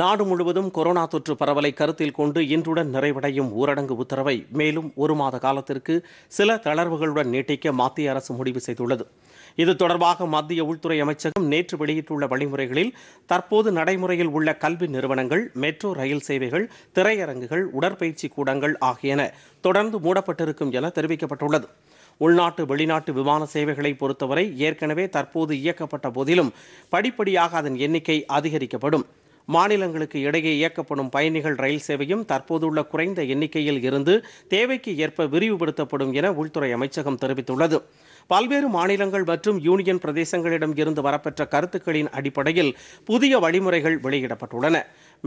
நாடு முழுவதும் கொரோனா தொற்று பரவலை கருத்தில் கொண்டு இன்றுடன் நிறைவடையும் ஊரடங்கு உத்தரவை மேலும் ஒரு மாத காலத்திற்கு சில தளர்வுகளுடன் நீட்டிக்க மத்திய அரசு முடிவு செய்துள்ளது இது தொடர்பாக மத்திய உள்துறை அமைச்சகம் நேற்று வெளியிட்டுள்ள வழிமுறைகளில் தற்போது நடைமுறையில் உள்ள கல்வி நிறுவனங்கள் மெட்ரோ ரயில் சேவைகள் திரையரங்குகள் உடற்பயிற்சி கூடங்கள் ஆகியன தொடர்ந்து மூடப்பட்டிருக்கும் என தெரிவிக்கப்பட்டுள்ளது உள்நாட்டு வெளிநாட்டு விமான சேவைகளை பொறுத்தவரை ஏற்கனவே தற்போது இயக்கப்பட்ட போதிலும் படிப்படியாக அதன் எண்ணிக்கை அதிகரிக்கப்படும் மாநிலங்களுக்கு இடையே இயக்கப்படும் பயணிகள் ரயில் சேவையும் தற்போதுள்ள குறைந்த எண்ணிக்கையில் இருந்து தேவைக்கு ஏற்ப விரிவுபடுத்தப்படும் என உள்துறை அமைச்சகம் தெரிவித்துள்ளது பல்வேறு மாநிலங்கள் மற்றும் யூனியன் பிரதேசங்களிடம் இருந்து வரப்பெற்ற கருத்துக்களின் அடிப்படையில் புதிய வழிமுறைகள் வெளியிடப்பட்டுள்ளன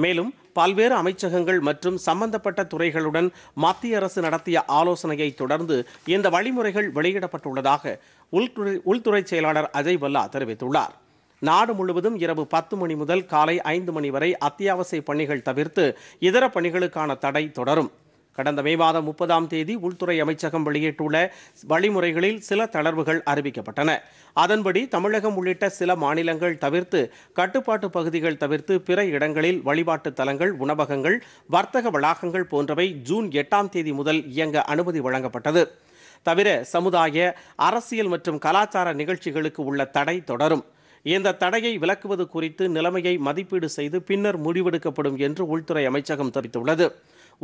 மேலும் பல்வேறு அமைச்சகங்கள் மற்றும் சம்பந்தப்பட்ட துறைகளுடன் மத்திய அரசு நடத்திய ஆலோசனையை தொடர்ந்து இந்த வழிமுறைகள் வெளியிடப்பட்டுள்ளதாக உள்துறை உள்துறை செயலாளர் அஜய் பல்லா தெரிவித்துள்ளார் நாடு முழுவதும் இரவு பத்து மணி முதல் காலை ஐந்து மணி வரை அத்தியாவசிய பணிகள் தவிர்த்து இதர பணிகளுக்கான தடை தொடரும் கடந்த மே மாதம் முப்பதாம் தேதி உள்துறை அமைச்சகம் வெளியிட்டுள்ள வழிமுறைகளில் சில தளர்வுகள் அறிவிக்கப்பட்டன அதன்படி தமிழகம் உள்ளிட்ட சில மாநிலங்கள் தவிர்த்து கட்டுப்பாட்டு பகுதிகள் தவிர்த்து பிற இடங்களில் வழிபாட்டு தலங்கள் உணவகங்கள் வர்த்தக வளாகங்கள் போன்றவை ஜூன் எட்டாம் தேதி முதல் இயங்க அனுமதி வழங்கப்பட்டது தவிர சமுதாய அரசியல் மற்றும் கலாச்சார நிகழ்ச்சிகளுக்கு உள்ள தடை தொடரும் இந்த தடையை விலக்குவது குறித்து நிலைமையை மதிப்பீடு செய்து பின்னர் முடிவெடுக்கப்படும் என்று உள்துறை அமைச்சகம் தெரிவித்துள்ளது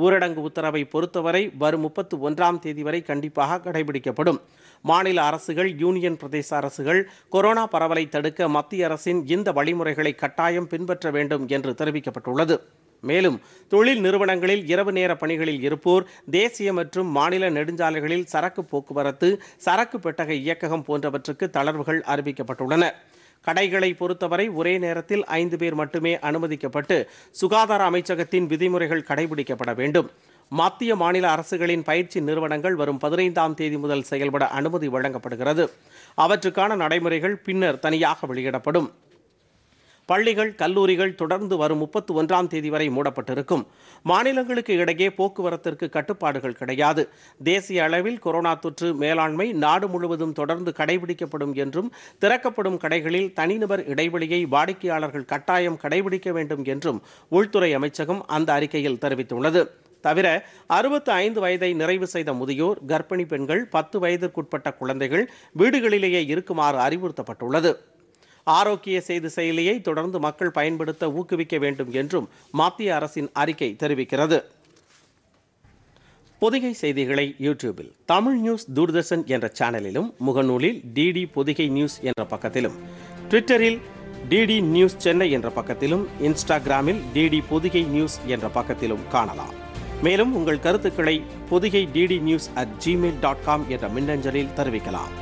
ஊரடங்கு உத்தரவை பொறுத்தவரை வரும் முப்பத்து ஒன்றாம் தேதி வரை கண்டிப்பாக கடைபிடிக்கப்படும் மாநில அரசுகள் யூனியன் பிரதேச அரசுகள் கொரோனா பரவலை தடுக்க மத்திய அரசின் இந்த வழிமுறைகளை கட்டாயம் பின்பற்ற வேண்டும் என்று தெரிவிக்கப்பட்டுள்ளது மேலும் தொழில் நிறுவனங்களில் இரவு நேர பணிகளில் இருப்போர் தேசிய மற்றும் மாநில நெடுஞ்சாலைகளில் சரக்கு போக்குவரத்து சரக்கு பெட்டக இயக்ககம் போன்றவற்றுக்கு தளர்வுகள் அறிவிக்கப்பட்டுள்ளன கடைகளை பொறுத்தவரை ஒரே நேரத்தில் ஐந்து பேர் மட்டுமே அனுமதிக்கப்பட்டு சுகாதார அமைச்சகத்தின் விதிமுறைகள் கடைபிடிக்கப்பட வேண்டும் மத்திய மாநில அரசுகளின் பயிற்சி நிறுவனங்கள் வரும் பதினைந்தாம் தேதி முதல் செயல்பட அனுமதி வழங்கப்படுகிறது அவற்றுக்கான நடைமுறைகள் பின்னர் தனியாக வெளியிடப்படும் பள்ளிகள் கல்லூரிகள் தொடர்ந்து வரும் முப்பத்தி ஒன்றாம் தேதி வரை மூடப்பட்டிருக்கும் மாநிலங்களுக்கு இடையே போக்குவரத்திற்கு கட்டுப்பாடுகள் கிடையாது தேசிய அளவில் கொரோனா தொற்று மேலாண்மை நாடு முழுவதும் தொடர்ந்து கடைபிடிக்கப்படும் என்றும் திறக்கப்படும் கடைகளில் தனிநபர் இடைவெளியை வாடிக்கையாளர்கள் கட்டாயம் கடைபிடிக்க வேண்டும் என்றும் உள்துறை அமைச்சகம் அந்த அறிக்கையில் தெரிவித்துள்ளது தவிர அறுபத்து ஐந்து வயதை நிறைவு செய்த முதியோர் கர்ப்பிணி பெண்கள் பத்து வயதிற்குட்பட்ட குழந்தைகள் வீடுகளிலேயே இருக்குமாறு அறிவுறுத்தப்பட்டுள்ளது ஆரோக்கிய செய்தி செயலியை தொடர்ந்து மக்கள் பயன்படுத்த ஊக்குவிக்க வேண்டும் என்றும் மத்திய அரசின் அறிக்கை தெரிவிக்கிறது பொதிகை செய்திகளை யூடியூபில் தமிழ் நியூஸ் தூர்தர்ஷன் என்ற சேனலிலும் முகநூலில் டிடி பொதிகை நியூஸ் என்ற பக்கத்திலும் ட்விட்டரில் டிடி நியூஸ் சென்னை என்ற பக்கத்திலும் இன்ஸ்டாகிராமில் டிடி பொதிகை நியூஸ் என்ற பக்கத்திலும் காணலாம் மேலும் உங்கள் கருத்துக்களை Podhigai DD news at Gmail dot com என்ற மின்னஞ்சலில் தெரிவிக்கலாம்